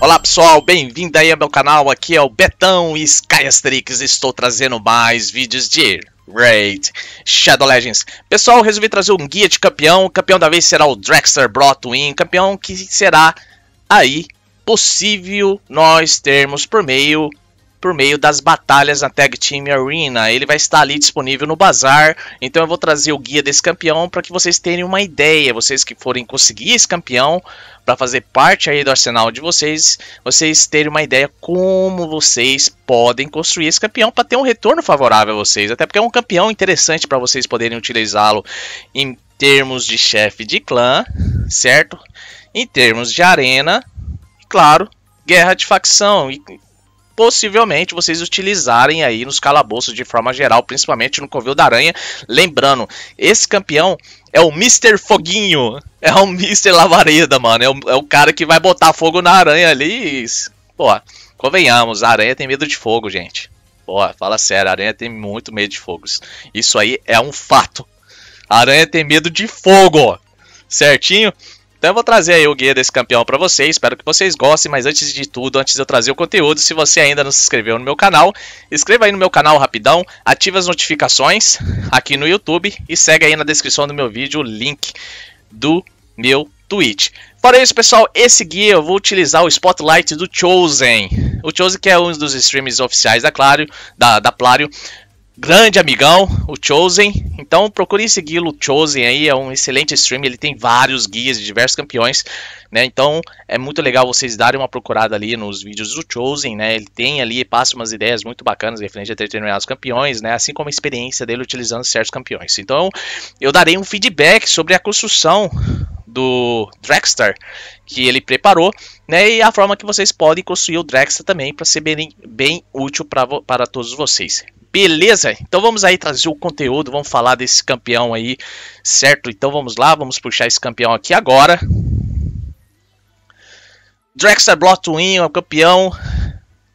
Olá pessoal, bem-vindo aí ao meu canal, aqui é o Betão e Skyastrix, estou trazendo mais vídeos de Raid Shadow Legends. Pessoal, resolvi trazer um guia de campeão, o campeão da vez será o Drexler Brotwin, campeão que será aí possível nós termos por meio por meio das batalhas na Tag Team Arena. Ele vai estar ali disponível no bazar, então eu vou trazer o guia desse campeão para que vocês tenham uma ideia. Vocês que forem conseguir esse campeão para fazer parte aí do arsenal de vocês, vocês terem uma ideia como vocês podem construir esse campeão para ter um retorno favorável a vocês, até porque é um campeão interessante para vocês poderem utilizá-lo em termos de chefe de clã, certo? Em termos de arena, e claro, guerra de facção e possivelmente vocês utilizarem aí nos calabouços de forma geral, principalmente no Covil da Aranha. Lembrando, esse campeão é o Mr. Foguinho, é o Mr. Lavareda, mano. É o, é o cara que vai botar fogo na aranha ali. E, pô, convenhamos, a aranha tem medo de fogo, gente. Pô, fala sério, a aranha tem muito medo de fogos. Isso aí é um fato. A aranha tem medo de fogo, certinho? Então eu vou trazer aí o guia desse campeão para vocês, espero que vocês gostem, mas antes de tudo, antes de eu trazer o conteúdo, se você ainda não se inscreveu no meu canal, inscreva aí no meu canal rapidão, ative as notificações aqui no YouTube e segue aí na descrição do meu vídeo o link do meu Twitch. Fora isso, pessoal, esse guia eu vou utilizar o Spotlight do Chosen. O Chosen que é um dos streams oficiais da Clario, da, da Plario, grande amigão, o Chosen. Então procure segui-lo, o Chosen aí é um excelente stream, ele tem vários guias de diversos campeões, né? Então é muito legal vocês darem uma procurada ali nos vídeos do Chosen, né? Ele tem ali, passa umas ideias muito bacanas referente a determinados campeões, né? Assim como a experiência dele utilizando certos campeões. Então eu darei um feedback sobre a construção do Dragstar que ele preparou, né? E a forma que vocês podem construir o Dragstar também para ser bem, bem útil para todos vocês. Beleza? Então vamos aí trazer o conteúdo, vamos falar desse campeão aí, certo? Então vamos lá, vamos puxar esse campeão aqui agora. Draxler Blotwin é o campeão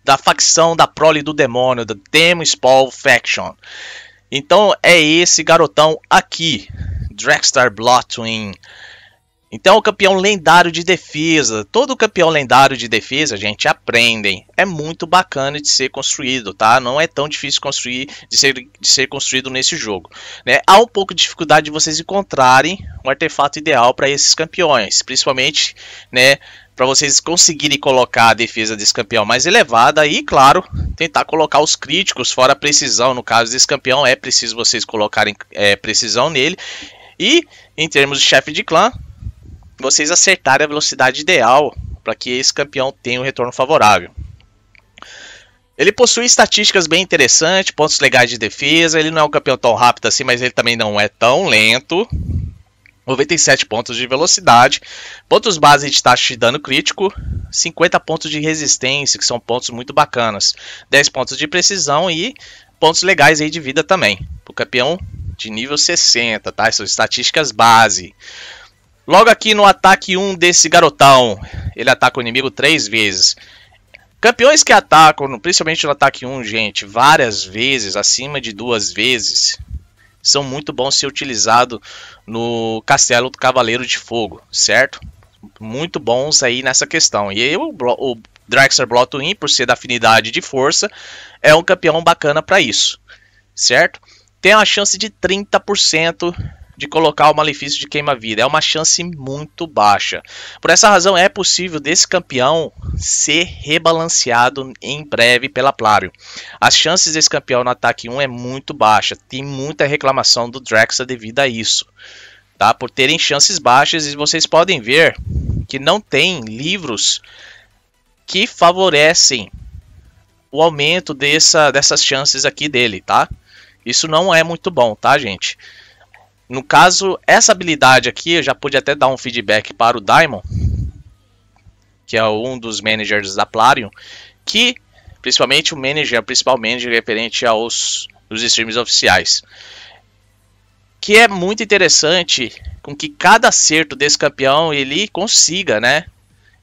da facção da prole do demônio, da Demon Spawn Faction. Então é esse garotão aqui, Draxler Blotwin. Então, o campeão lendário de defesa, todo campeão lendário de defesa, gente, aprendem. É muito bacana de ser construído, tá? Não é tão difícil construir, de ser, de ser construído nesse jogo. Né? Há um pouco de dificuldade de vocês encontrarem um artefato ideal para esses campeões, principalmente, né? Para vocês conseguirem colocar a defesa desse campeão mais elevada e, claro, tentar colocar os críticos fora a precisão. No caso desse campeão, é preciso vocês colocarem é, precisão nele. E, em termos de chefe de clã, vocês acertarem a velocidade ideal para que esse campeão tenha um retorno favorável. Ele possui estatísticas bem interessantes, pontos legais de defesa. Ele não é um campeão tão rápido assim, mas ele também não é tão lento. 97 pontos de velocidade, pontos base de taxa de dano crítico, 50 pontos de resistência, que são pontos muito bacanas, 10 pontos de precisão e pontos legais aí de vida também. O campeão de nível 60, tá? Essas estatísticas base. Logo aqui no ataque 1 desse garotão, ele ataca o inimigo três vezes. Campeões que atacam, principalmente no ataque 1, gente, várias vezes, acima de duas vezes, são muito bons ser utilizados no Castelo do Cavaleiro de Fogo, certo? Muito bons aí nessa questão. E aí o, o Draxler Blotwin, por ser da afinidade de força, é um campeão bacana para isso, certo? Tem uma chance de 30% de colocar o malefício de queima-vida. É uma chance muito baixa. Por essa razão, é possível desse campeão ser rebalanceado em breve pela Plário. As chances desse campeão no ataque 1 é muito baixa. Tem muita reclamação do Draxa devido a isso. Tá? Por terem chances baixas, e vocês podem ver que não tem livros que favorecem o aumento dessa, dessas chances aqui dele, tá? Isso não é muito bom, tá, gente? No caso, essa habilidade aqui, eu já pude até dar um feedback para o Diamond, que é um dos managers da Plarium, que principalmente o manager, o principal manager referente aos dos streams oficiais. Que é muito interessante com que cada acerto desse campeão ele consiga, né?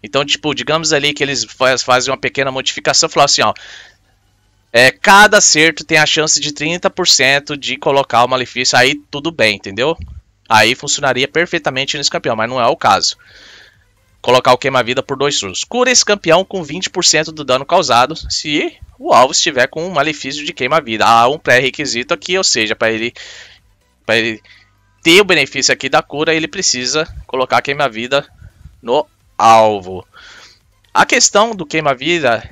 Então, tipo, digamos ali que eles fazem uma pequena modificação, falar assim, ó, é, cada acerto tem a chance de 30% de colocar o malefício, aí tudo bem, entendeu? Aí funcionaria perfeitamente nesse campeão, mas não é o caso. Colocar o queima-vida por dois turnos. Cura esse campeão com 20% do dano causado se o alvo estiver com um malefício de queima-vida. Há um pré-requisito aqui, ou seja, para ele, ele ter o benefício aqui da cura, ele precisa colocar queima-vida no alvo. A questão do queima-vida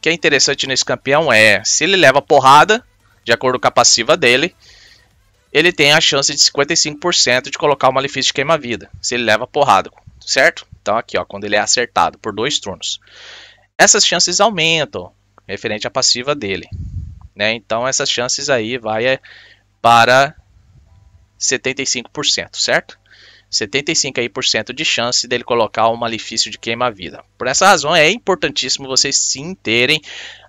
que é interessante nesse campeão é, se ele leva porrada, de acordo com a passiva dele, ele tem a chance de 55% de colocar o malefício queima-vida, se ele leva porrada, certo? Então aqui, ó, quando ele é acertado por dois turnos. Essas chances aumentam, referente à passiva dele. Né? Então essas chances aí vai é, para 75%, certo? 75% aí por cento de chance dele colocar o um malefício de queima-vida. Por essa razão, é importantíssimo vocês sim terem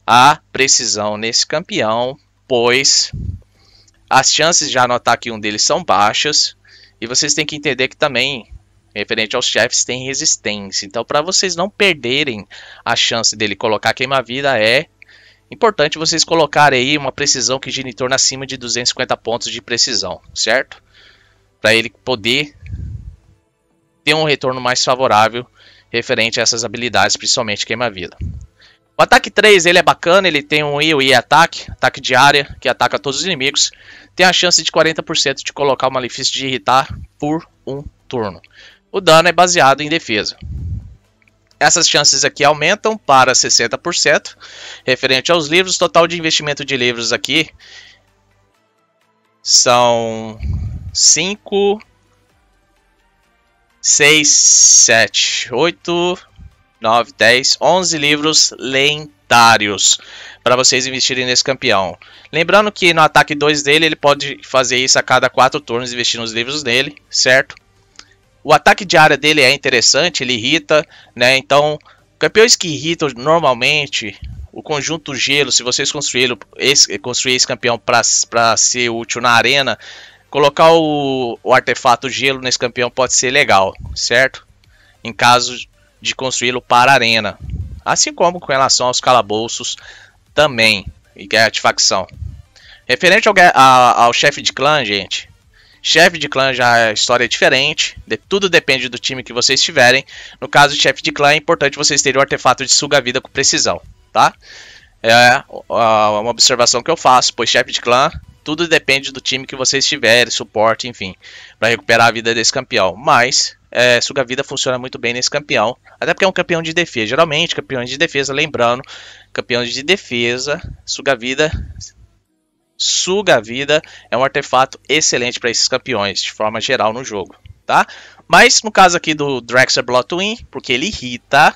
a precisão nesse campeão, pois as chances de anotar que um deles são baixas, e vocês têm que entender que também referente aos chefes tem resistência. Então, para vocês não perderem a chance dele colocar queima-vida, é importante vocês colocarem aí uma precisão que gira em torno acima de 250 pontos de precisão, certo? Para ele poder ter um retorno mais favorável referente a essas habilidades, principalmente queima-vida. O ataque 3 ele é bacana, ele tem um IOI ataque, ataque de área, que ataca todos os inimigos. Tem a chance de 40% de colocar o malefício de irritar por um turno. O dano é baseado em defesa. Essas chances aqui aumentam para 60%, referente aos livros. Total de investimento de livros aqui são 5, 6, 7, 8, 9, 10, 11 livros lendários para vocês investirem nesse campeão. Lembrando que no ataque 2 dele, ele pode fazer isso a cada 4 turnos, investir nos livros dele, certo? O ataque de área dele é interessante, ele irrita, né? Então, campeões que irritam normalmente, o conjunto gelo, se vocês construírem esse, construir esse campeão para ser útil na arena, Colocar o, o artefato gelo nesse campeão pode ser legal, certo? Em caso de construí-lo para a arena. Assim como com relação aos calabouços também, e guerra é de facção. Referente ao, ao chefe de clã, gente, chefe de clã já a história é diferente, de, tudo depende do time que vocês tiverem. No caso de chefe de clã, é importante vocês terem o artefato de suga-vida com precisão, tá? É uma observação que eu faço, pois chefe de clã tudo depende do time que você estiver, suporte, enfim, para recuperar a vida desse campeão. Mas é, Sugavida funciona muito bem nesse campeão, até porque é um campeão de defesa. Geralmente, campeões de defesa, lembrando, campeões de defesa, Sugavida suga vida, é um artefato excelente para esses campeões, de forma geral no jogo, tá? Mas no caso aqui do Draxler Blotwin, porque ele irrita,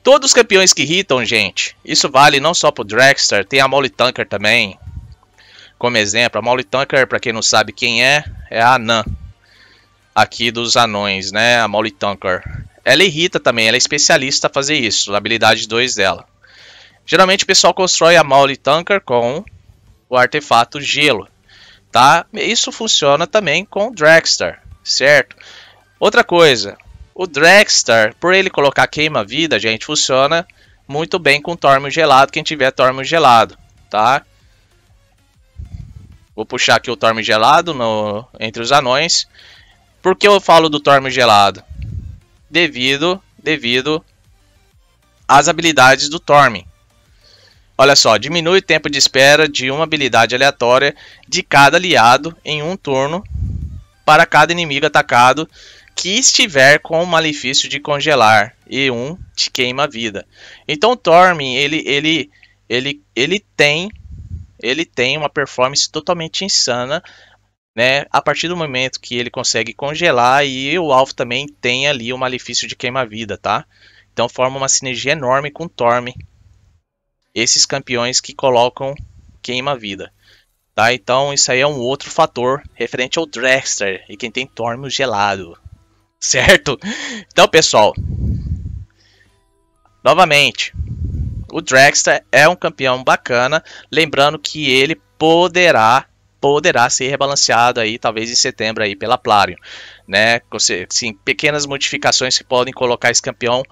todos os campeões que irritam, gente, isso vale não só pro Draxler, tem a Molly Tanker também, como exemplo, a Molly Tanker, para quem não sabe quem é, é a Anã, aqui dos anões, né? A Molly Tanker. Ela irrita também, ela é especialista a fazer isso, a habilidade 2 dela. Geralmente o pessoal constrói a Molly Tanker com o artefato gelo, tá? Isso funciona também com o Dragster, certo? Outra coisa, o Dragster, por ele colocar queima-vida, gente, funciona muito bem com Tormo Gelado, quem tiver Tormo Gelado, tá? Vou puxar aqui o Torme Gelado no, entre os anões. Por que eu falo do Torme Gelado? Devido, devido às habilidades do Torme. Olha só, diminui o tempo de espera de uma habilidade aleatória de cada aliado em um turno para cada inimigo atacado que estiver com o malefício de congelar e um te queima a vida. Então o Torme ele, ele, ele, ele tem ele tem uma performance totalmente insana, né? A partir do momento que ele consegue congelar e o alvo também tem ali o malefício de queima-vida, tá? Então forma uma sinergia enorme com o Torme. Esses campeões que colocam queima-vida. Tá? Então isso aí é um outro fator referente ao Dragster e quem tem Torme gelado. Certo? Então, pessoal, novamente, o Dragster é um campeão bacana, lembrando que ele poderá poderá ser rebalanceado aí talvez em setembro aí pela Plarium, né? Sim, pequenas modificações que podem colocar esse campeão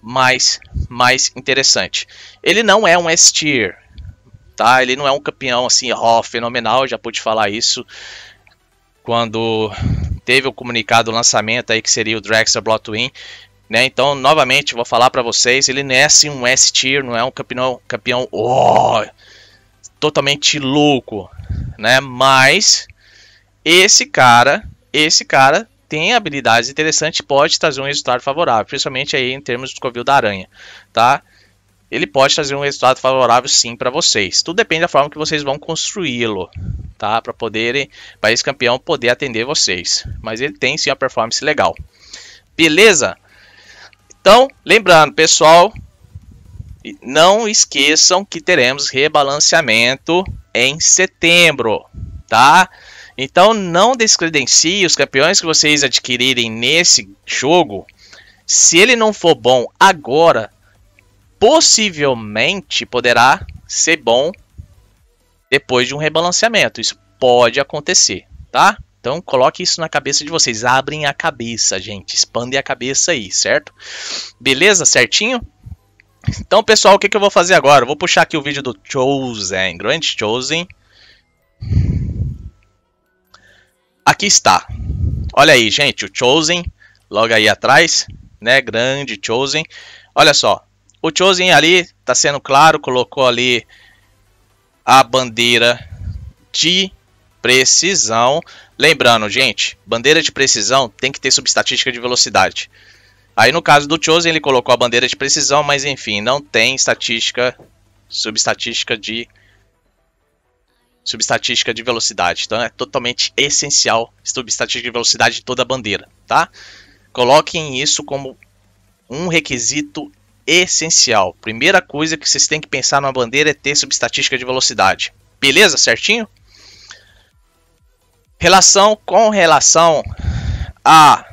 mais mais interessante. Ele não é um S-tier, tá? Ele não é um campeão assim, ó, fenomenal, já pude falar isso quando teve o comunicado o lançamento aí que seria o Dragster Blotwin, né? Então, novamente, vou falar para vocês, ele não é assim um S-tier, não é um campeão, campeão oh, totalmente louco, né? Mas esse cara, esse cara tem habilidades interessantes, pode trazer um resultado favorável, principalmente aí em termos do covil da aranha, tá? Ele pode trazer um resultado favorável sim para vocês. Tudo depende da forma que vocês vão construí-lo, tá? Para poderem, para esse campeão poder atender vocês. Mas ele tem sim uma performance legal. Beleza? Então, lembrando, pessoal, não esqueçam que teremos rebalanceamento em setembro, tá? Então, não descredencie os campeões que vocês adquirirem nesse jogo. Se ele não for bom agora, possivelmente poderá ser bom depois de um rebalanceamento. Isso pode acontecer, tá? Então coloque isso na cabeça de vocês. Abrem a cabeça, gente. Expandem a cabeça aí, certo? Beleza? Certinho? Então, pessoal, o que, que eu vou fazer agora? Eu vou puxar aqui o vídeo do Chosen, Grande Chosen. Aqui está. Olha aí, gente, o Chosen, logo aí atrás, né? Grande Chosen. Olha só, o Chosen ali, está sendo claro, colocou ali a bandeira de precisão. Lembrando, gente, bandeira de precisão tem que ter subestatística de velocidade. Aí no caso do Chosen ele colocou a bandeira de precisão, mas enfim, não tem estatística, subestatística de subestatística de velocidade. Então é totalmente essencial subestatística de velocidade de toda a bandeira, tá? Coloquem isso como um requisito essencial. Primeira coisa que vocês têm que pensar numa bandeira é ter subestatística de velocidade. Beleza? Certinho? Relação com relação a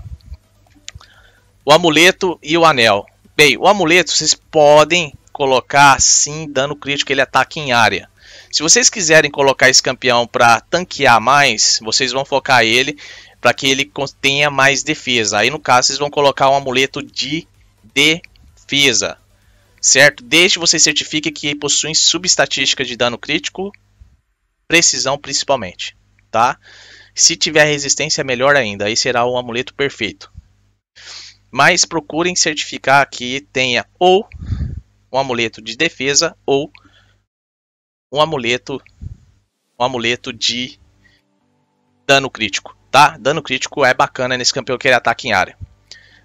o amuleto e o anel. Bem, o amuleto vocês podem colocar sim dano crítico, ele é ataca em área. Se vocês quiserem colocar esse campeão para tanquear mais, vocês vão focar ele para que ele tenha mais defesa. Aí no caso vocês vão colocar um amuleto de defesa, certo? Desde que você certifique que possuem subestatística de dano crítico, precisão principalmente, tá? Se tiver resistência, melhor ainda, aí será o amuleto perfeito. Mas procurem certificar que tenha ou um amuleto de defesa ou um amuleto um amuleto de dano crítico, tá? Dano crítico é bacana nesse campeão que ele ataca em área.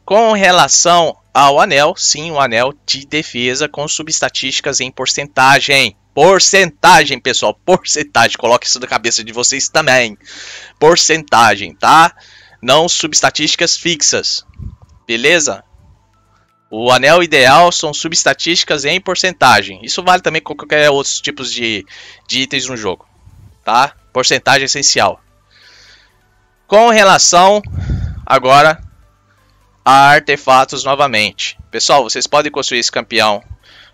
Com relação ao anel, sim, o um anel de defesa com subestatísticas em porcentagem. Porcentagem, pessoal, porcentagem. Coloque isso na cabeça de vocês também. Porcentagem, tá? Não subestatísticas fixas. Beleza? O anel ideal são subestatísticas em porcentagem. Isso vale também com qualquer outros tipos de, de itens no jogo, tá? Porcentagem essencial. Com relação agora a artefatos novamente. Pessoal, vocês podem construir esse campeão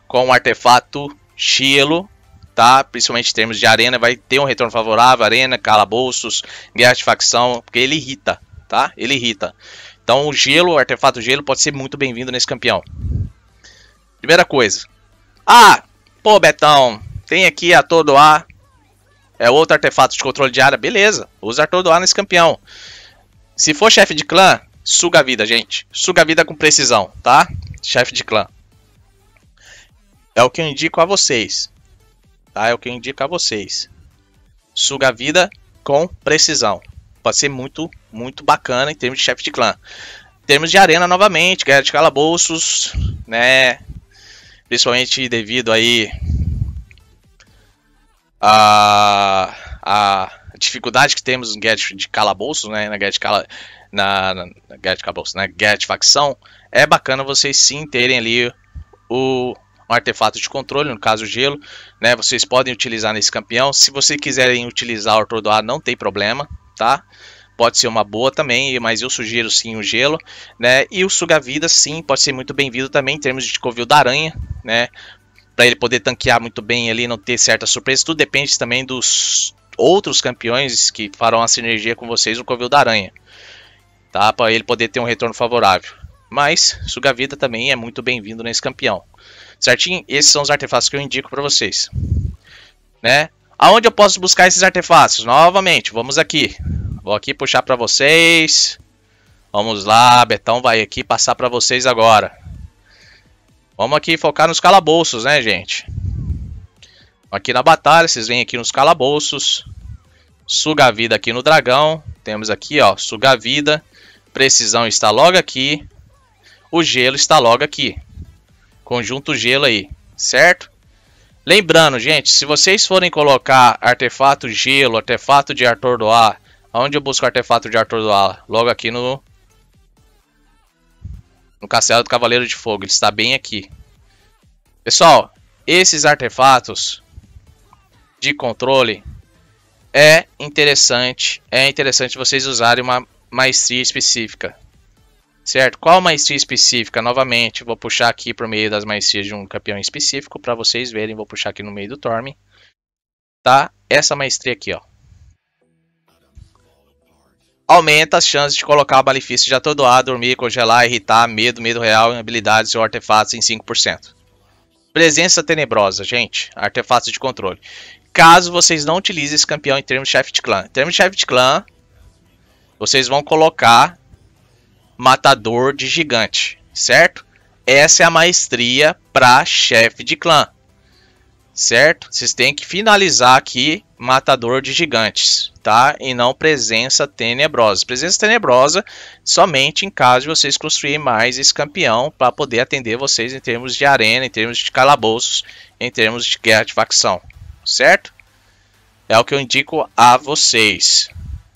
com um artefato Gelo, tá? Principalmente em termos de arena, vai ter um retorno favorável, arena, calabouços, guerra de facção, porque ele irrita, tá? Ele irrita. Então o gelo, o artefato gelo, pode ser muito bem-vindo nesse campeão. Primeira coisa. Ah, pô Betão, tem aqui a todo ar. É outro artefato de controle de área. Beleza, usa a ar nesse campeão. Se for chefe de clã, suga a vida, gente. Suga a vida com precisão, tá? Chefe de clã. É o que eu indico a vocês. Tá? É o que eu indico a vocês. Suga a vida com precisão. Pode ser muito, muito bacana em termos de chefe de clã. Em termos de arena novamente, guerra de calabouços, né? Principalmente devido aí a, a dificuldade que temos no guerra de calabouços, né? Na guerra de cala, na, na, na guerra de calabouços, na né? guerra de facção, é bacana vocês sim terem ali o um artefato de controle, no caso gelo, né? Vocês podem utilizar nesse campeão. Se vocês quiserem utilizar o Ortodoar, não tem problema, tá? Pode ser uma boa também, mas eu sugiro sim o gelo, né? E o suga-vida sim, pode ser muito bem-vindo também em termos de covil da aranha, né? Para ele poder tanquear muito bem ali, não ter certa surpresa, tudo depende também dos outros campeões que farão a sinergia com vocês no covil da aranha, tá? Para ele poder ter um retorno favorável. Mas suga-vida também é muito bem-vindo nesse campeão certinho? Esses são os artefatos que eu indico para vocês, né? Aonde eu posso buscar esses artefatos? Novamente, vamos aqui. Vou aqui puxar para vocês. Vamos lá, Betão vai aqui passar para vocês agora. Vamos aqui focar nos calabouços, né, gente? Aqui na batalha, vocês vêm aqui nos calabouços. Suga a vida aqui no dragão. Temos aqui, ó, suga a vida. Precisão está logo aqui. O gelo está logo aqui. Conjunto gelo aí, certo? Lembrando, gente, se vocês forem colocar artefato gelo, artefato de atordoar, aonde eu busco artefato de atordoar? Logo aqui no no Castelo do Cavaleiro de Fogo, ele está bem aqui. Pessoal, esses artefatos de controle é interessante, é interessante vocês usarem uma maestria específica certo? Qual maestria específica? Novamente, vou puxar aqui por meio das maestrias de um campeão específico para vocês verem. Vou puxar aqui no meio do Torme, tá? Essa maestria aqui, ó. Aumenta as chances de colocar malefício de atordoar, dormir, congelar, irritar, medo, medo real em habilidades ou artefatos em 5%. Presença tenebrosa, gente. Artefatos de controle. Caso vocês não utilizem esse campeão em termos de chefe de clã. Em termos de chefe de clã, vocês vão colocar matador de gigante, certo? Essa é a maestria para chefe de clã, certo? Vocês têm que finalizar aqui matador de gigantes, tá? E não presença tenebrosa. Presença tenebrosa somente em caso de vocês construírem mais esse campeão para poder atender vocês em termos de arena, em termos de calabouços, em termos de guerra de facção, certo? É o que eu indico a vocês,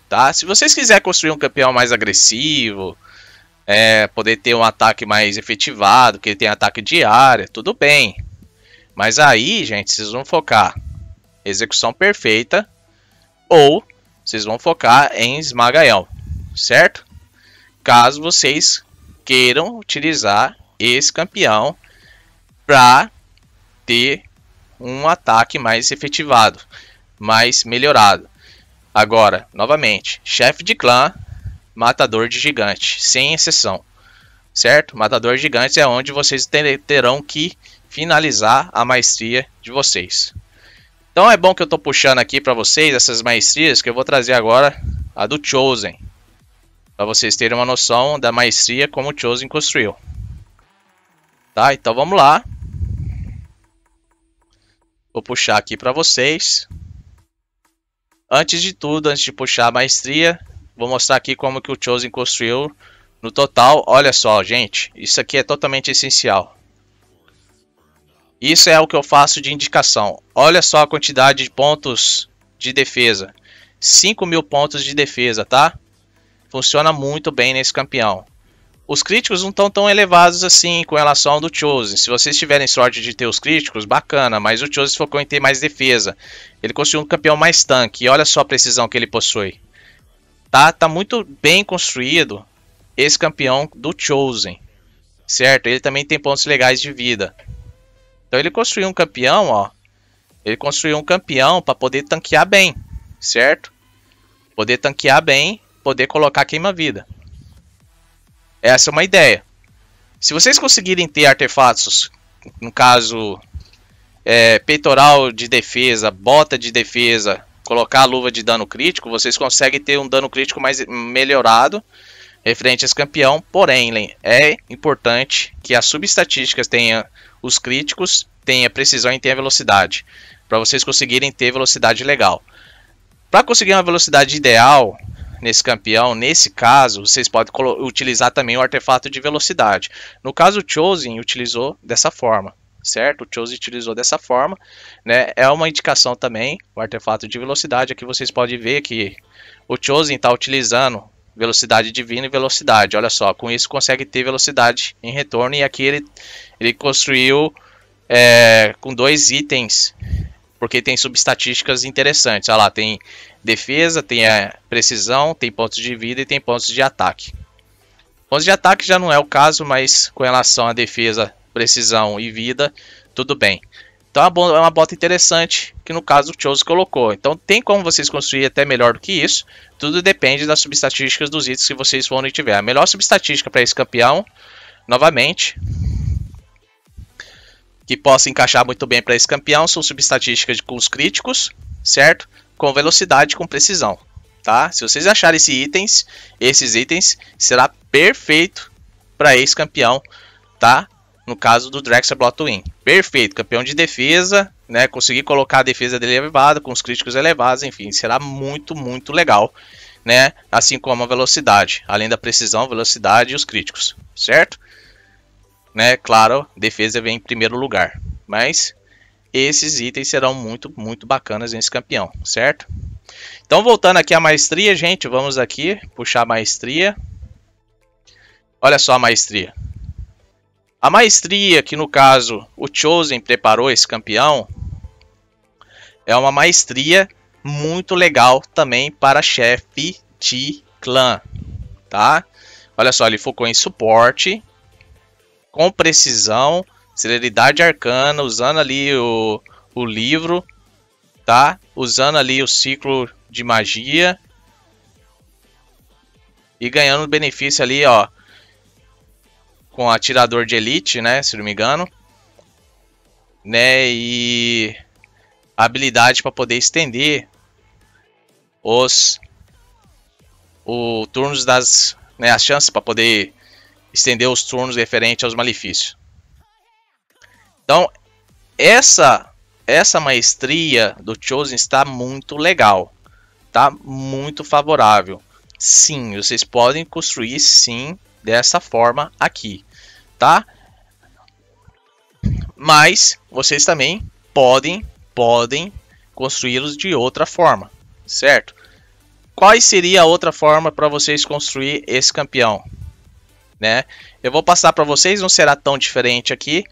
tá? Se vocês quiserem construir um campeão mais agressivo, é, poder ter um ataque mais efetivado, que ele tem ataque de área, tudo bem. Mas aí, gente, vocês vão focar execução perfeita ou vocês vão focar em esmagaião, certo? Caso vocês queiram utilizar esse campeão para ter um ataque mais efetivado, mais melhorado. Agora, novamente, chefe de clã matador de gigante, sem exceção. Certo? Matador de gigantes é onde vocês terão que finalizar a maestria de vocês. Então é bom que eu estou puxando aqui para vocês essas maestrias que eu vou trazer agora a do Chosen. Para vocês terem uma noção da maestria como o Chosen construiu. Tá? Então vamos lá. Vou puxar aqui para vocês. Antes de tudo, antes de puxar a maestria, Vou mostrar aqui como que o Chosen construiu no total. Olha só, gente. Isso aqui é totalmente essencial. Isso é o que eu faço de indicação. Olha só a quantidade de pontos de defesa. 5 mil pontos de defesa, tá? Funciona muito bem nesse campeão. Os críticos não estão tão elevados assim com relação ao do Chosen. Se vocês tiverem sorte de ter os críticos, bacana. Mas o Chosen focou em ter mais defesa. Ele construiu um campeão mais tanque. E olha só a precisão que ele possui. Tá, tá muito bem construído esse campeão do Chosen, certo? Ele também tem pontos legais de vida. Então ele construiu um campeão, ó. Ele construiu um campeão para poder tanquear bem, certo? Poder tanquear bem, poder colocar queima-vida. Essa é uma ideia. Se vocês conseguirem ter artefatos, no caso, é, peitoral de defesa, bota de defesa, colocar a luva de dano crítico, vocês conseguem ter um dano crítico mais melhorado referente a esse campeão. Porém, é importante que as subestatísticas tenha os críticos, tenha precisão e tenha velocidade, para vocês conseguirem ter velocidade legal. Para conseguir uma velocidade ideal, nesse campeão, nesse caso, vocês podem utilizar também o artefato de velocidade. No caso, o Chosen utilizou dessa forma certo? O Chose utilizou dessa forma, né? É uma indicação também, o artefato de velocidade. Aqui vocês podem ver que o Chosen está utilizando velocidade divina e velocidade. Olha só, com isso consegue ter velocidade em retorno. E aqui ele, ele construiu é, com dois itens, porque tem subestatísticas interessantes. Olha lá, tem defesa, tem precisão, tem pontos de vida e tem pontos de ataque. Pontos de ataque já não é o caso, mas com relação à defesa precisão e vida, tudo bem. Então é uma bota interessante que no caso o Chose colocou. Então tem como vocês construir até melhor do que isso. Tudo depende das subestatísticas dos itens que vocês forem tiver. A melhor subestatística para esse campeão, novamente, que possa encaixar muito bem para esse campeão são subestatísticas com os críticos, certo? Com velocidade, com precisão, tá? Se vocês acharem esses itens, esses itens será perfeito para esse campeão, tá? no caso do Drexler Blotwin. Perfeito, campeão de defesa, né? Conseguir colocar a defesa dele elevada, com os críticos elevados, enfim, será muito, muito legal, né? Assim como a velocidade, além da precisão, velocidade e os críticos, certo? Né? Claro, defesa vem em primeiro lugar, mas esses itens serão muito, muito bacanas nesse campeão, certo? Então, voltando aqui à maestria, gente, vamos aqui puxar a maestria. Olha só a maestria. A maestria que, no caso, o Chosen preparou esse campeão é uma maestria muito legal também para chefe de clã, tá? Olha só, ele focou em suporte, com precisão, celeridade arcana, usando ali o, o livro, tá? Usando ali o ciclo de magia e ganhando benefício ali, ó, com atirador de elite, né? Se não me engano. Né? E habilidade para poder estender os o turnos das né, as chances para poder estender os turnos referente aos malefícios. Então essa essa maestria do Chosen está muito legal, tá muito favorável. Sim, vocês podem construir sim dessa forma aqui, tá? Mas vocês também podem, podem construí-los de outra forma, certo? Quais seria a outra forma para vocês construir esse campeão? Né? Eu vou passar para vocês, não será tão diferente aqui.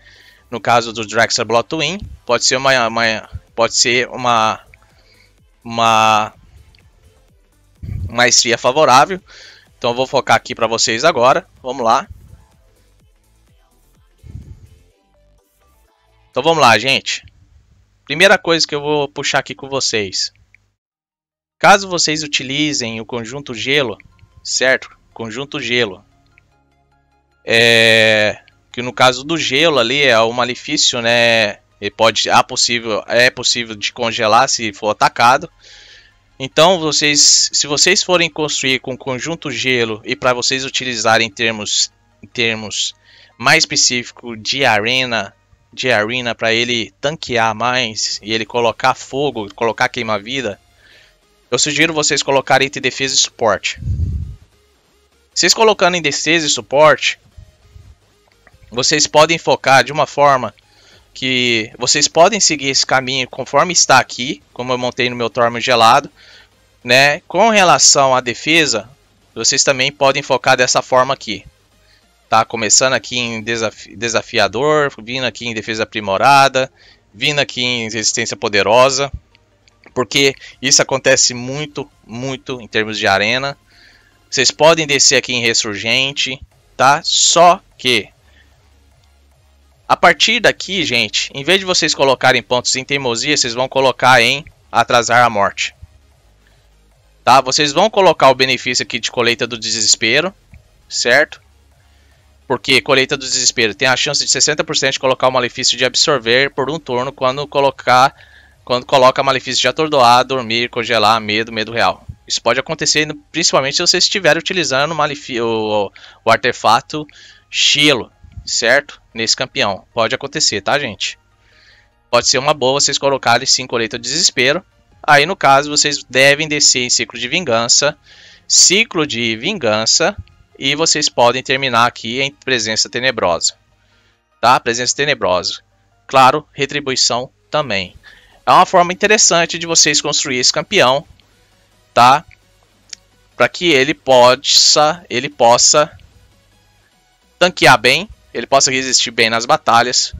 No caso do Draxler Blotwin, pode ser uma, uma pode ser uma uma maestria favorável, então eu vou focar aqui para vocês agora. Vamos lá. Então vamos lá, gente. Primeira coisa que eu vou puxar aqui com vocês. Caso vocês utilizem o conjunto gelo, certo? Conjunto gelo. É... Que no caso do gelo ali é o malefício, né? E pode, é possível, é possível de congelar se for atacado. Então, vocês, se vocês forem construir com conjunto gelo e para vocês utilizarem termos, em termos mais específico de arena, de arena para ele tanquear mais e ele colocar fogo, colocar queima-vida, eu sugiro vocês colocarem entre defesa e suporte. Vocês colocando em defesa e suporte, vocês podem focar de uma forma que vocês podem seguir esse caminho conforme está aqui, como eu montei no meu Tormo gelado, né? Com relação à defesa, vocês também podem focar dessa forma aqui. Tá começando aqui em desafi desafiador, vindo aqui em defesa aprimorada, vindo aqui em resistência poderosa, porque isso acontece muito, muito em termos de arena. Vocês podem descer aqui em ressurgente, tá? Só que a partir daqui, gente, em vez de vocês colocarem pontos em teimosia, vocês vão colocar em atrasar a morte. Tá? Vocês vão colocar o benefício aqui de colheita do desespero, certo? Porque colheita do desespero tem a chance de 60% de colocar o malefício de absorver por um turno quando colocar quando coloca malefício de atordoar, dormir, congelar, medo, medo real. Isso pode acontecer principalmente se você estiver utilizando o, o, o artefato Chilo certo? Nesse campeão. Pode acontecer, tá, gente? Pode ser uma boa vocês colocarem sim coleta de desespero. Aí, no caso, vocês devem descer em ciclo de vingança. Ciclo de vingança. E vocês podem terminar aqui em presença tenebrosa. Tá? Presença tenebrosa. Claro, retribuição também. É uma forma interessante de vocês construir esse campeão. Tá? Para que ele possa, ele possa tanquear bem ele possa resistir bem nas batalhas,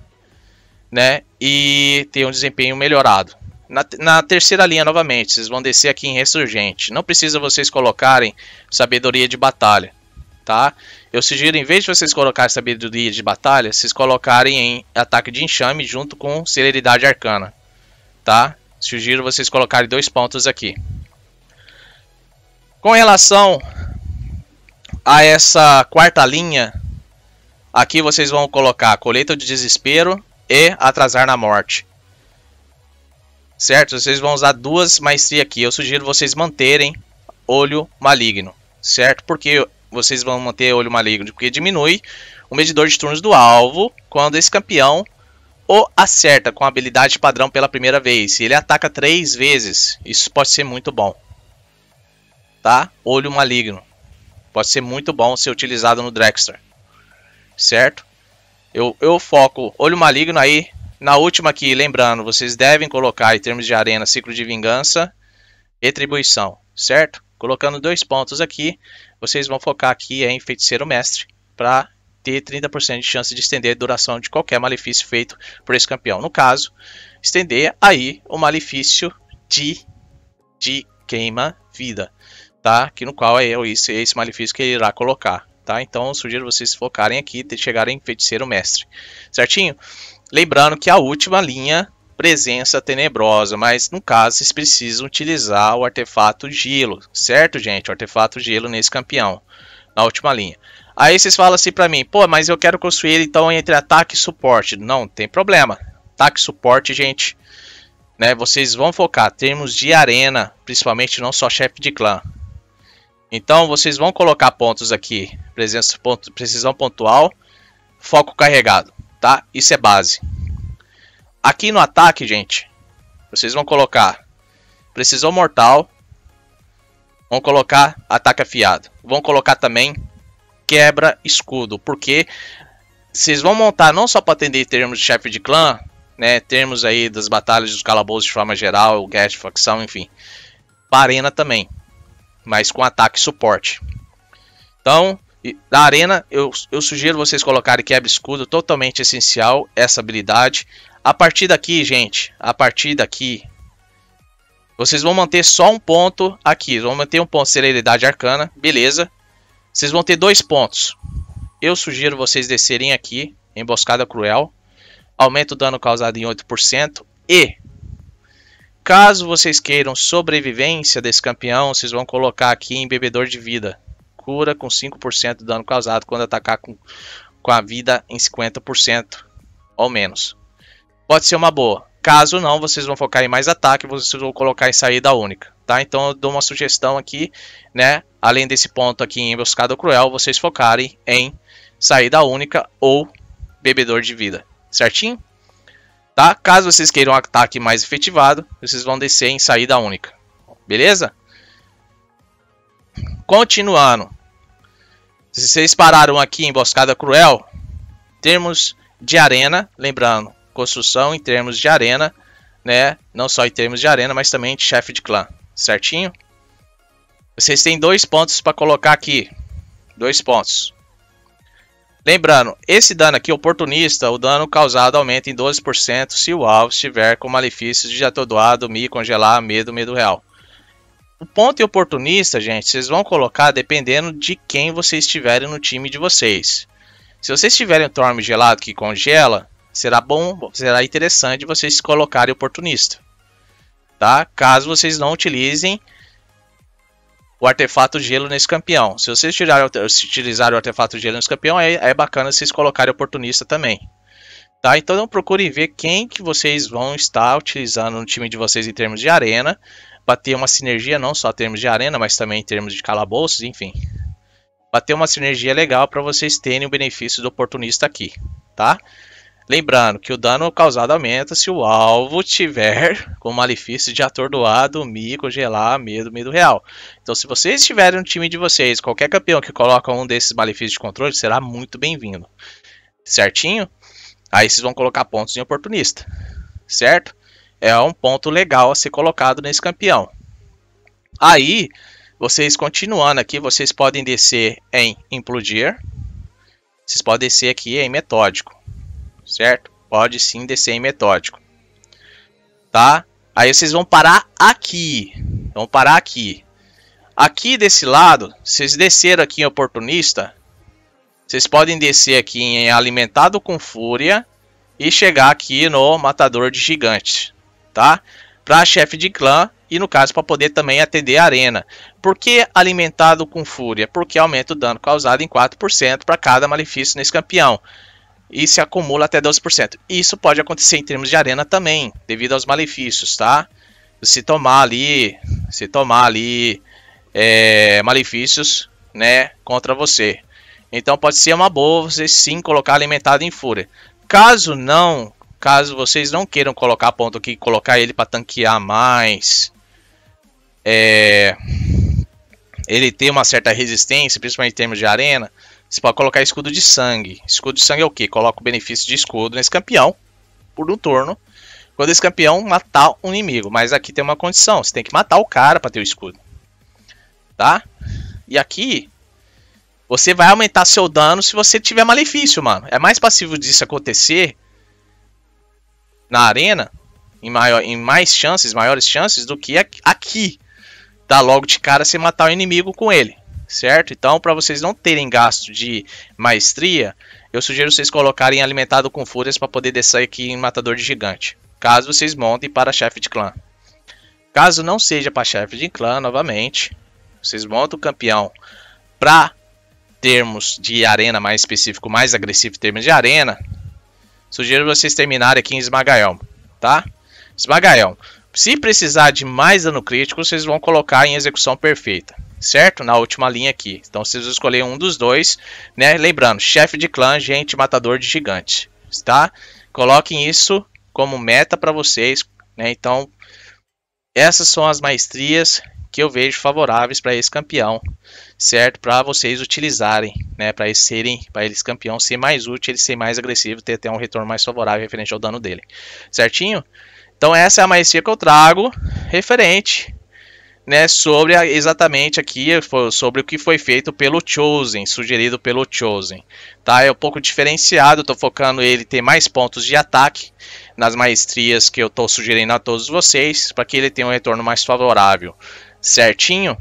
né? E ter um desempenho melhorado. Na, na, terceira linha, novamente, vocês vão descer aqui em Ressurgente. Não precisa vocês colocarem Sabedoria de Batalha, tá? Eu sugiro, em vez de vocês colocarem Sabedoria de Batalha, vocês colocarem em Ataque de Enxame junto com Celeridade Arcana, tá? Sugiro vocês colocarem dois pontos aqui. Com relação a essa quarta linha Aqui vocês vão colocar colheita de desespero e atrasar na morte. Certo? Vocês vão usar duas maestria aqui. Eu sugiro vocês manterem olho maligno. Certo? Porque vocês vão manter olho maligno? Porque diminui o medidor de turnos do alvo quando esse campeão o acerta com a habilidade padrão pela primeira vez. Se ele ataca três vezes, isso pode ser muito bom. Tá? Olho maligno. Pode ser muito bom ser utilizado no Drexter certo? Eu, eu foco olho maligno aí. Na última aqui, lembrando, vocês devem colocar em termos de arena, ciclo de vingança, retribuição, certo? Colocando dois pontos aqui, vocês vão focar aqui em feiticeiro mestre para ter 30% de chance de estender a duração de qualquer malefício feito por esse campeão. No caso, estender aí o malefício de, de queima vida, tá? Que no qual é esse, esse malefício que ele irá colocar tá? Então sugiro vocês focarem aqui e chegarem em Feiticeiro Mestre, certinho? Lembrando que a última linha, Presença Tenebrosa, mas no caso vocês precisam utilizar o artefato Gelo, certo gente? O artefato Gelo nesse campeão, na última linha. Aí vocês falam assim pra mim, pô, mas eu quero construir ele então entre ataque e suporte. Não, tem problema. Ataque e suporte, gente, né? Vocês vão focar termos de arena, principalmente não só chefe de clã. Então vocês vão colocar pontos aqui, presença, ponto, precisão pontual, foco carregado, tá? Isso é base. Aqui no ataque, gente, vocês vão colocar precisão mortal, vão colocar ataque afiado, vão colocar também quebra escudo, porque vocês vão montar não só para atender termos de chefe de clã, né, termos aí das batalhas dos calabouços de forma geral, o de facção, enfim, para arena também mas com ataque e suporte. Então, da arena, eu, eu sugiro vocês colocarem quebra-escudo, totalmente essencial essa habilidade. A partir daqui, gente, a partir daqui, vocês vão manter só um ponto aqui. Vão manter um ponto de celeridade arcana, beleza. Vocês vão ter dois pontos. Eu sugiro vocês descerem aqui, Emboscada Cruel. Aumenta o dano causado em 8% e Caso vocês queiram sobrevivência desse campeão, vocês vão colocar aqui em bebedor de vida. Cura com 5% do dano causado quando atacar com, com a vida em 50% ou menos. Pode ser uma boa. Caso não, vocês vão focar em mais ataque, vocês vão colocar em saída única, tá? Então eu dou uma sugestão aqui, né? Além desse ponto aqui em Emboscada Cruel, vocês focarem em saída única ou bebedor de vida, certinho? Tá? Caso vocês queiram um ataque mais efetivado, vocês vão descer em saída única. Beleza? Continuando. Se vocês pararam aqui em Emboscada Cruel, termos de arena, lembrando, construção em termos de arena, né? Não só em termos de arena, mas também de chefe de clã, certinho? Vocês têm dois pontos para colocar aqui. Dois pontos. Lembrando, esse dano aqui, oportunista, o dano causado aumenta em 12% se o alvo estiver com malefícios de atordoado, mi, congelar, medo, medo real. O ponto e oportunista, gente, vocês vão colocar dependendo de quem vocês estiverem no time de vocês. Se vocês tiverem um Torme gelado que congela, será bom, será interessante vocês colocarem oportunista. Tá? Caso vocês não utilizem o artefato gelo nesse campeão. Se vocês tirarem, se utilizarem o artefato gelo nesse campeão, é, é bacana vocês colocarem oportunista também. Tá? Então procurem ver quem que vocês vão estar utilizando no time de vocês em termos de arena, para ter uma sinergia não só em termos de arena, mas também em termos de calabouços, enfim. Para ter uma sinergia legal para vocês terem o benefício do oportunista aqui, tá? Lembrando que o dano causado aumenta se o alvo tiver com malefício de atordoado, mico, gelar, medo, medo real. Então, se vocês tiverem no time de vocês qualquer campeão que coloca um desses malefícios de controle, será muito bem-vindo. Certinho? Aí vocês vão colocar pontos em oportunista. Certo? É um ponto legal a ser colocado nesse campeão. Aí, vocês continuando aqui, vocês podem descer em implodir. Vocês podem descer aqui em metódico certo? Pode sim descer em metódico, tá? Aí vocês vão parar aqui, vão parar aqui. Aqui desse lado, vocês desceram aqui em oportunista, vocês podem descer aqui em alimentado com fúria e chegar aqui no matador de gigantes, tá? Para chefe de clã, e no caso para poder também atender a arena. Por que alimentado com fúria? Porque aumenta o dano causado em 4% para cada malefício nesse campeão e se acumula até 12%. Isso pode acontecer em termos de arena também, devido aos malefícios, tá? Se tomar ali, se tomar ali é, malefícios, né, contra você. Então pode ser uma boa você sim colocar alimentado em fúria. Caso não, caso vocês não queiram colocar ponto aqui, colocar ele para tanquear mais, é, ele tem uma certa resistência, principalmente em termos de arena, você pode colocar escudo de sangue. Escudo de sangue é o que? Coloca o benefício de escudo nesse campeão por um turno. Quando esse campeão matar um inimigo. Mas aqui tem uma condição: você tem que matar o cara para ter o escudo. Tá? E aqui você vai aumentar seu dano se você tiver malefício, mano. É mais passivo disso acontecer na arena, em, maior, em mais chances, maiores chances, do que aqui. Tá logo de cara você matar o inimigo com ele certo? Então, para vocês não terem gasto de maestria, eu sugiro vocês colocarem alimentado com fúrias para poder descer aqui em matador de gigante, caso vocês montem para chefe de clã. Caso não seja para chefe de clã, novamente, vocês montam o campeão para termos de arena mais específico, mais agressivo em termos de arena, sugiro vocês terminarem aqui em Esmagaião, tá? Esmagaião. Se precisar de mais dano crítico, vocês vão colocar em execução perfeita certo? Na última linha aqui. Então vocês escolher um dos dois, né? Lembrando, chefe de clã, gente, matador de gigante, tá? Coloquem isso como meta para vocês, né? Então, essas são as maestrias que eu vejo favoráveis para esse campeão, certo? Para vocês utilizarem, né? Para eles serem, para eles campeão ser mais útil, ele ser mais agressivo, ter até um retorno mais favorável referente ao dano dele, certinho? Então essa é a maestria que eu trago referente né, sobre a, exatamente aqui sobre o que foi feito pelo Chosen, sugerido pelo Chosen, tá? É um pouco diferenciado, estou focando ele ter mais pontos de ataque nas maestrias que eu estou sugerindo a todos vocês, para que ele tenha um retorno mais favorável, certinho?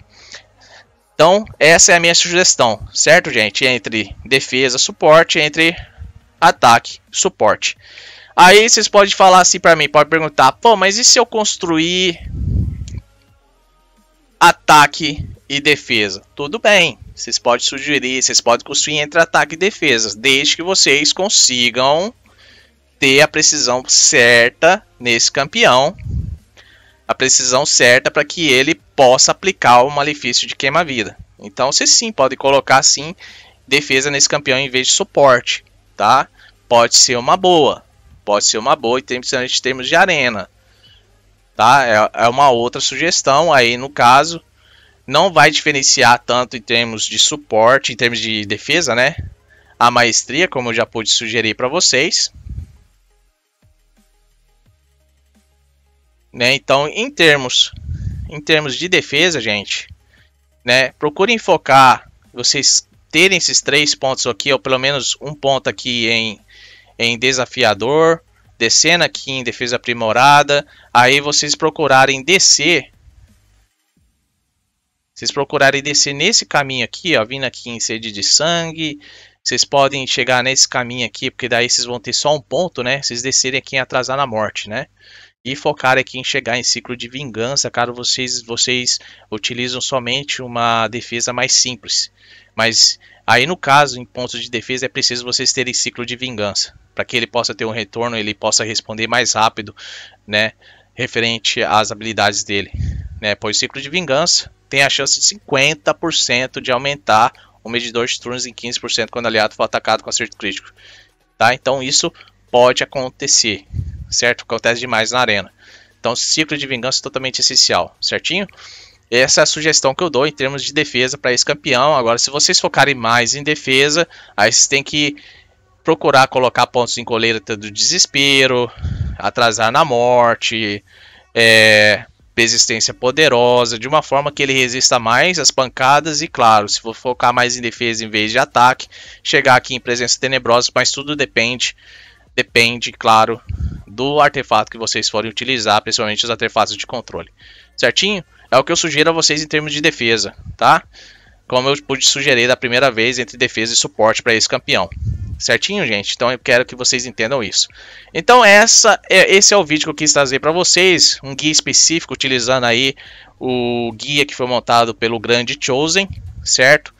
Então, essa é a minha sugestão, certo, gente? Entre defesa, suporte, entre ataque, suporte. Aí vocês podem falar assim para mim, pode perguntar, pô, mas e se eu construir ataque e defesa. Tudo bem, vocês podem sugerir, vocês podem construir entre ataque e defesa, desde que vocês consigam ter a precisão certa nesse campeão, a precisão certa para que ele possa aplicar o malefício de queima-vida. Então vocês sim podem colocar sim defesa nesse campeão em vez de suporte, tá? Pode ser uma boa, pode ser uma boa em termos, em termos de arena tá? É, é uma outra sugestão aí no caso. Não vai diferenciar tanto em termos de suporte, em termos de defesa, né? A maestria, como eu já pude sugerir para vocês. Né? Então, em termos, em termos de defesa, gente, né? Procurem focar vocês terem esses três pontos aqui, ou pelo menos um ponto aqui em, em desafiador, descendo aqui em defesa aprimorada, aí vocês procurarem descer, vocês procurarem descer nesse caminho aqui, ó, vindo aqui em sede de sangue, vocês podem chegar nesse caminho aqui, porque daí vocês vão ter só um ponto, né, vocês descerem aqui em atrasar na morte, né. E focar aqui em chegar em ciclo de vingança, caso vocês, vocês utilizam somente uma defesa mais simples. Mas aí no caso, em pontos de defesa, é preciso vocês terem ciclo de vingança para que ele possa ter um retorno, ele possa responder mais rápido, né, referente às habilidades dele, né? Pois o ciclo de vingança tem a chance de 50% de aumentar o medidor de turnos em 15% quando o aliado for atacado com acerto crítico. Tá? Então isso pode acontecer, certo? Acontece demais na arena. Então, ciclo de vingança é totalmente essencial, certinho? Essa é a sugestão que eu dou em termos de defesa para esse campeão. Agora, se vocês focarem mais em defesa, aí vocês têm que procurar colocar pontos em coleta do desespero, atrasar na morte, é, resistência poderosa, de uma forma que ele resista mais às pancadas e, claro, se for focar mais em defesa em vez de ataque, chegar aqui em presença tenebrosa, mas tudo depende, depende, claro, do artefato que vocês forem utilizar, principalmente os artefatos de controle. Certinho? É o que eu sugiro a vocês em termos de defesa, tá? Como eu pude sugerir da primeira vez entre defesa e suporte para esse campeão. Certinho, gente? Então eu quero que vocês entendam isso. Então essa, é, esse é o vídeo que eu quis trazer para vocês. Um guia específico utilizando aí o guia que foi montado pelo grande Chosen, certo?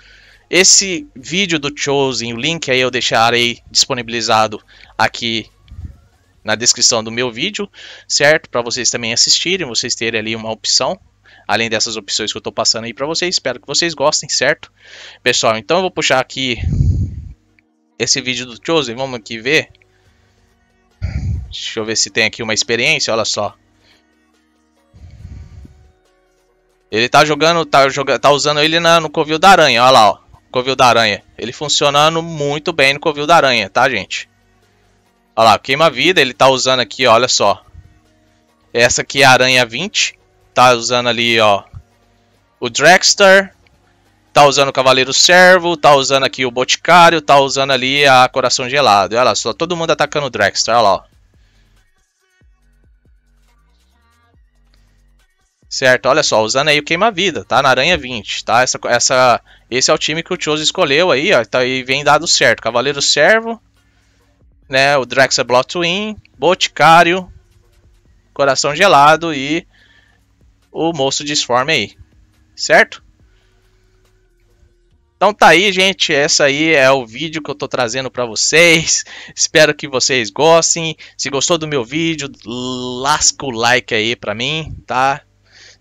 Esse vídeo do Chosen, o link aí eu deixarei disponibilizado aqui na descrição do meu vídeo, certo? Para vocês também assistirem, vocês terem ali uma opção. Além dessas opções que eu estou passando aí para vocês, espero que vocês gostem, certo? Pessoal, então eu vou puxar aqui esse vídeo do Chosen, vamos aqui ver. Deixa eu ver se tem aqui uma experiência, olha só. Ele tá jogando, tá, joga, tá usando ele na, no covil da aranha, olha lá, ó. Covil da aranha. Ele funcionando muito bem no covil da aranha, tá, gente? Olha lá, queima vida, ele tá usando aqui, olha só. Essa aqui é a aranha 20. Tá usando ali, ó. O Dragster, tá usando o Cavaleiro Servo, tá usando aqui o Boticário, tá usando ali a Coração Gelado. Olha lá, só todo mundo atacando o Drexter, olha lá. Ó. Certo, olha só, usando aí o queima-vida, tá? Na aranha 20, tá? Essa, essa, esse é o time que o Chozo escolheu aí, ó. Tá, e vem dado certo. Cavaleiro Servo, né? O Drexler Blotwin, Boticário, Coração Gelado e o Moço Disforme aí, certo? Então tá aí, gente. Essa aí é o vídeo que eu tô trazendo para vocês. Espero que vocês gostem. Se gostou do meu vídeo, lasca o like aí para mim, tá?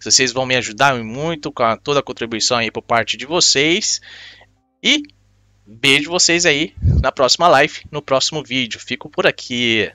Vocês vão me ajudar muito com toda a contribuição aí por parte de vocês. E beijo vocês aí na próxima live, no próximo vídeo. Fico por aqui.